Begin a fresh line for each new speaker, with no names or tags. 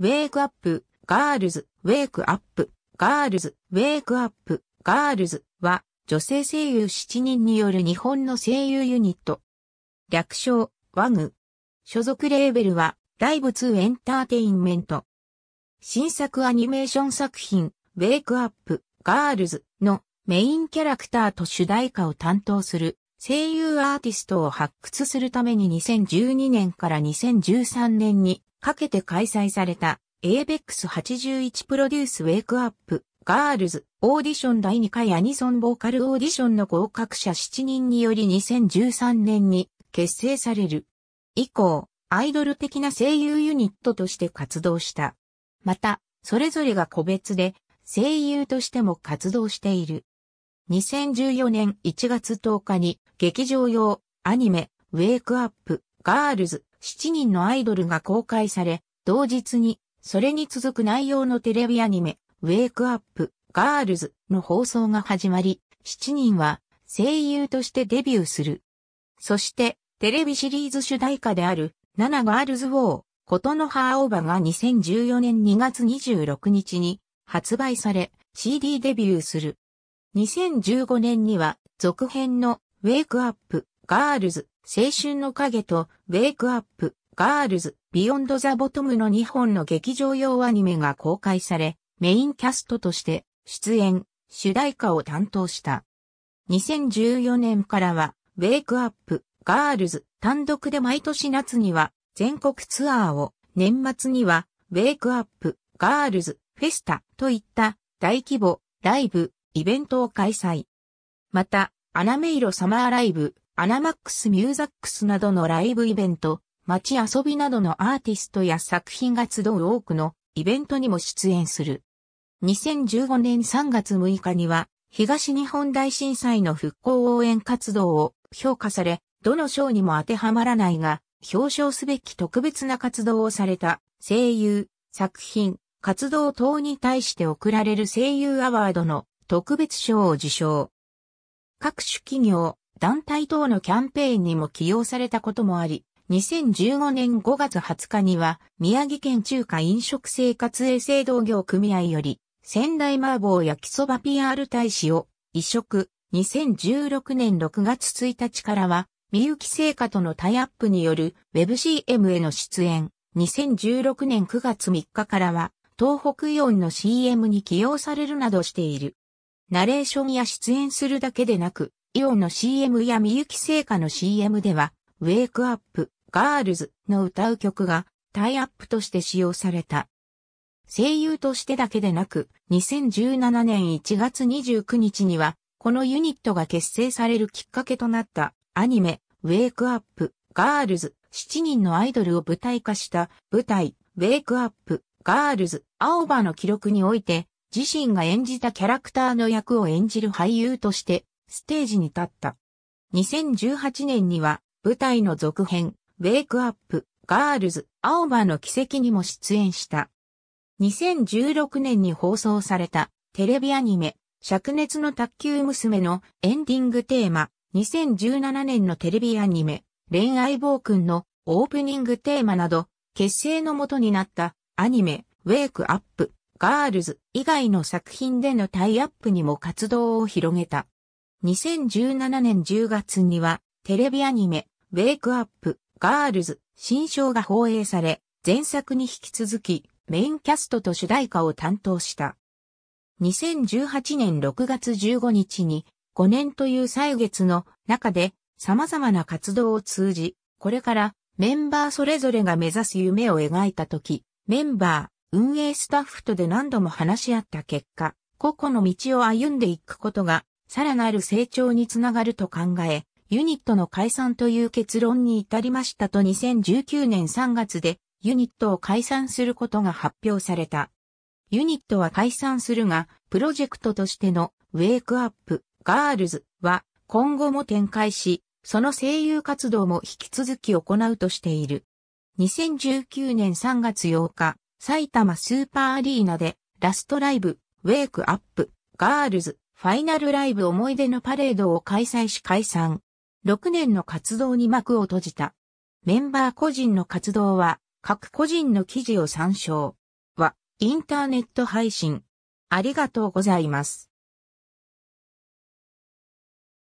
ウェイクアップ、ガールズ、ウェイクアップ、ガールズ、ウェイクアップ、ガールズは、女性声優7人による日本の声優ユニット。略称、ワグ。所属レーベルは、ライブ2エンターテインメント。新作アニメーション作品、ウェイクアップ、ガールズのメインキャラクターと主題歌を担当する声優アーティストを発掘するために2012年から2013年にかけて開催された ABEX81 プロデュースウェイクアップガールズオーディション第2回アニソンボーカルオーディションの合格者7人により2013年に結成される。以降、アイドル的な声優ユニットとして活動した。また、それぞれが個別で声優としても活動している。2014年1月10日に劇場用アニメウェイクアップガールズ7人のアイドルが公開され、同日に、それに続く内容のテレビアニメ、ウェイクアップ、ガールズの放送が始まり、7人は声優としてデビューする。そして、テレビシリーズ主題歌である、7ガールズ・ウォー、ことの葉青バが2014年2月26日に発売され、CD デビューする。2015年には、続編のウェイクアップ、ガールズ、青春の影と、ウェイクアップ、ガールズ、ビヨンドザボトムの2本の劇場用アニメが公開され、メインキャストとして出演、主題歌を担当した。2014年からは、ウェイクアップ、ガールズ単独で毎年夏には全国ツアーを、年末にはウェイクアップ、ガールズ、フェスタといった大規模、ライブ、イベントを開催。また、アナメイロサマーライブ、アナマックスミューザックスなどのライブイベント、街遊びなどのアーティストや作品が集う多くのイベントにも出演する。2015年3月6日には、東日本大震災の復興応援活動を評価され、どの賞にも当てはまらないが、表彰すべき特別な活動をされた声優、作品、活動等に対して贈られる声優アワードの特別賞を受賞。各種企業、団体等のキャンペーンにも起用されたこともあり、2015年5月20日には、宮城県中華飲食生活衛生同業組合より、仙台麻婆焼きそば PR 大使を移植。2016年6月1日からは、みゆき製菓とのタイアップによる WebCM への出演。2016年9月3日からは、東北イオンの CM に起用されるなどしている。ナレーションや出演するだけでなく、イオンの CM やみゆき製菓の CM では、ウェイクアップ、ガールズの歌う曲がタイアップとして使用された。声優としてだけでなく、2017年1月29日には、このユニットが結成されるきっかけとなったアニメ、ウェイクアップ、ガールズ、7人のアイドルを舞台化した舞台、ウェイクアップ、ガールズ、青葉の記録において、自身が演じたキャラクターの役を演じる俳優としてステージに立った。2018年には舞台の続編、ウェイクアップ、ガールズ、青葉の奇跡にも出演した。2016年に放送されたテレビアニメ、灼熱の卓球娘のエンディングテーマ、2017年のテレビアニメ、恋愛暴君のオープニングテーマなど、結成のもとになったアニメ、ウェイクアップ、ガールズ以外の作品でのタイアップにも活動を広げた。2017年10月には、テレビアニメ、ウェイクアップ、ガールズ、新章が放映され、前作に引き続き、メインキャストと主題歌を担当した。2018年6月15日に、5年という歳月の中で、様々な活動を通じ、これからメンバーそれぞれが目指す夢を描いたとき、メンバー、運営スタッフとで何度も話し合った結果、個々の道を歩んでいくことがさらなる成長につながると考え、ユニットの解散という結論に至りましたと2019年3月でユニットを解散することが発表された。ユニットは解散するが、プロジェクトとしてのウェイクアップ、ガールズは今後も展開し、その声優活動も引き続き行うとしている。2019年3月8日、埼玉スーパーアリーナでラストライブ、ウェイクアップ、ガールズファイナルライブ思い出のパレードを開催し解散。6年の活動に幕を閉じた。メンバー個人の活動は、各個人の記事を参照。は、インターネット配信。ありがとうございます。